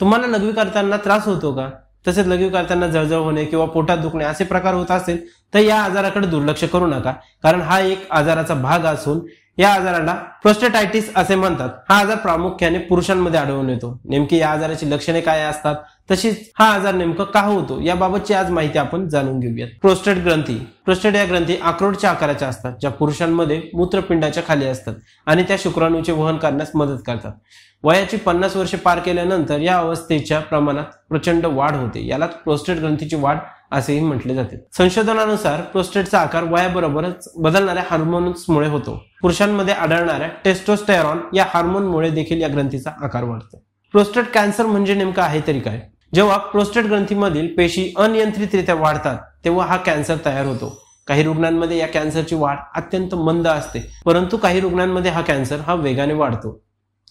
तुम्हाला लघवी करताना त्रास होतो का तसेच लघवी करताना जळजळ होणे किंवा पोटात दुखणे असे प्रकार होत असतील तर या आजाराकडे दुर्लक्ष करू नका कारण हा एक आजाराचा भाग असून या आजाराला प्रोस्टेटायटिस असे म्हणतात हा आजार प्रामुख्याने पुरुषांमध्ये आढळून येतो नेमकी या आजाराची लक्षणे काय असतात तशीच हा आजार नेमका का होतो याबाबतची आज माहिती आपण जाणून घेऊयात प्रोस्टेट ग्रंथी प्रोस्टेट या ग्रंथी आक्रोडच्या आकाराच्या असतात ज्या पुरुषांमध्ये मूत्रपिंडाच्या खाली असतात आणि त्या शुक्राणूचे वहन करण्यास मदत करतात वयाची पन्नास वर्षे पार केल्यानंतर या अवस्थेच्या प्रमाणात प्रचंड वाढ होते याला प्रोस्टेट ग्रंथीची वाढ असेही म्हटले जाते संशोधनानुसार प्रोस्टेटचा आकार वयाबरोबरच बदलणाऱ्या हार्मोन्समुळे होतो पुरुषांमध्ये आढळणाऱ्या टेस्टोस्टेरॉन या हार्मोनमुळे देखील या ग्रंथीचा आकार वाढतो प्रोस्टेट कॅन्सर म्हणजे नेमका आहे तरी काय जेव्हा प्रोस्टेट ग्रंथीमधील पेशी अनियंत्रितरित्या वाढतात तेव्हा हा कॅन्सर तयार होतो काही रुग्णांमध्ये या कॅन्सरची वाढ अत्यंत मंद असते परंतु काही रुग्णांमध्ये हा कॅन्सर हा वेगाने वाढतो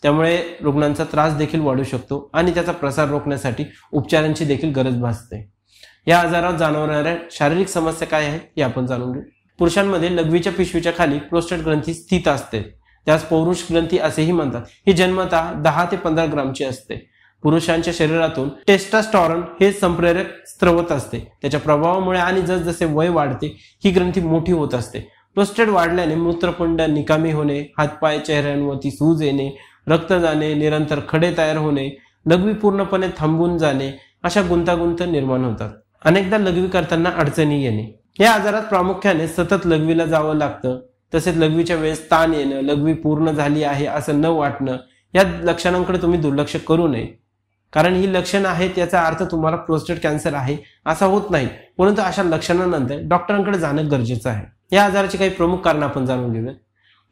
त्यामुळे रुग्णांचा त्रास देखील वाढू शकतो आणि त्याचा प्रसार रोखण्यासाठी उपचारांची देखील गरज भासते या आजारावर जाणवणाऱ्या शारीरिक समस्या काय आहेत हे आपण जाणून घेऊ पुरुषांमध्ये लघवीच्या पिशवीच्या खाली प्रोस्टेट ग्रंथी स्थित असते त्यास पौरुष ग्रंथी असेही म्हणतात ही जन्मता दहा ते पंधरा ग्रामची असते पुरुषांच्या शरीरातून टेस्टास्टॉरन हे संप्रेरक स्त्रवत असते त्याच्या प्रभावामुळे आणि जसजसे वय वाढते ही ग्रंथी मोठी होत असते प्रोस्टेट वाढल्याने मूत्रपिंड निकामी होणे हातपाय चेहऱ्यांवरती सूज येणे रक्त जाणे निरंतर खडे तयार होणे लघवी पूर्णपणे थांबून जाणे अशा गुंतागुंत निर्माण होतात अनेकदा लघवी करताना अडचणी येणे या आजारात प्रामुख्याने सतत लघवीला जावं लागतं तसेच लघवीच्या वेळेस ताण येणं लघवी पूर्ण झाली आहे असं न वाटणं या लक्षणांकडे तुम्ही दुर्लक्ष करू नये कारण ही लक्षणं आहेत याचा अर्थ तुम्हाला प्रोस्टेट कॅन्सर आहे असा होत नाही परंतु अशा लक्षणानंतर डॉक्टरांकडे जाणं गरजेचं आहे या आजाराची काही प्रमुख कारणं आपण जाणून घेऊया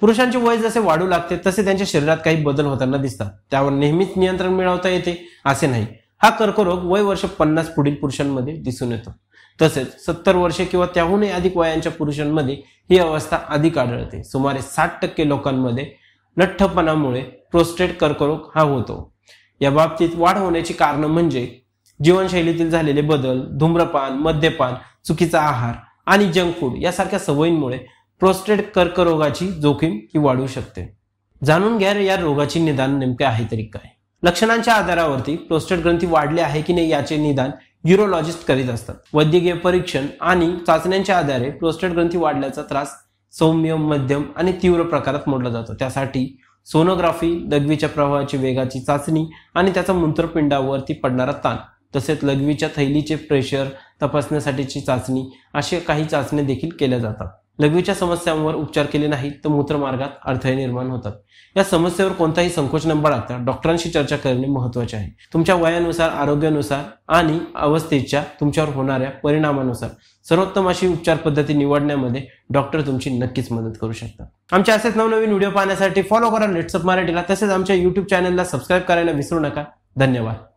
पुरुषांचे वय जसे वाढू लागते तसे त्यांच्या शरीरात काही बदल होताना दिसतात त्यावर नेहमीच नियंत्रण मिळवता येते असे नाही हा कर्करोग वय वर्ष पन्नास पुढील पुरुषांमध्ये दिसून येतो तसेच सत्तर वर्षे किंवा त्याहूनही अधिक वयांच्या पुरुषांमध्ये ही अवस्था अधिक आढळते सुमारे साठ टक्के लोकांमध्ये लठ्ठपणामुळे प्रोस्टेट कर्करोग हा होतो या बाबतीत वाढ होण्याची कारण म्हणजे जीवनशैलीतील झालेले बदल धूम्रपान मद्यपान चुकीचा आहार आणि जंक फूड यासारख्या सवयींमुळे प्रोस्टेट कर्करोगाची जोखीम ही वाढू शकते जाणून घ्या या रोगाची निदान नेमके आहे तरी काय लक्षणांच्या आधारावरती प्रोस्टेट ग्रंथी वाढले आहे की नाही याचे निदान युरोलॉजिस्ट करीत असतात वैद्यकीय परीक्षण आणि चाचण्यांच्या आधारे प्रोस्टेट ग्रंथी वाढल्याचा त्रास सौम्य मध्यम आणि तीव्र प्रकारात मोडला जातो त्यासाठी सोनोग्राफी लघवीच्या प्रवाहाची वेगाची चाचणी आणि त्याचा मूत्रपिंडावरती पडणारा ताण तसेच लघवीच्या थैलीचे प्रेशर तपासण्यासाठीची चाचणी अशा काही चाचण्या देखील केल्या जातात लघवीच्या समस्यांवर उपचार केले नाही तर मूत्रमार्गात अडथळे निर्माण होतात या समस्येवर कोणताही संकोच न बाळगता डॉक्टरांशी चर्चा करणे महत्वाचे आहे तुमच्या वयानुसार आरोग्यानुसार आणि अवस्थेच्या तुमच्यावर होणाऱ्या परिणामानुसार सर्वोत्तम अशी उपचार पद्धती निवडण्यामध्ये डॉक्टर तुमची नक्कीच मदत करू शकतात आमच्या असेच नवनवीन व्हिडिओ पाहण्यासाठी फॉलो करा लेट्सअप मराठीला तसेच आमच्या युट्यूब चॅनलला सबस्क्राईब करायला विसरू नका धन्यवाद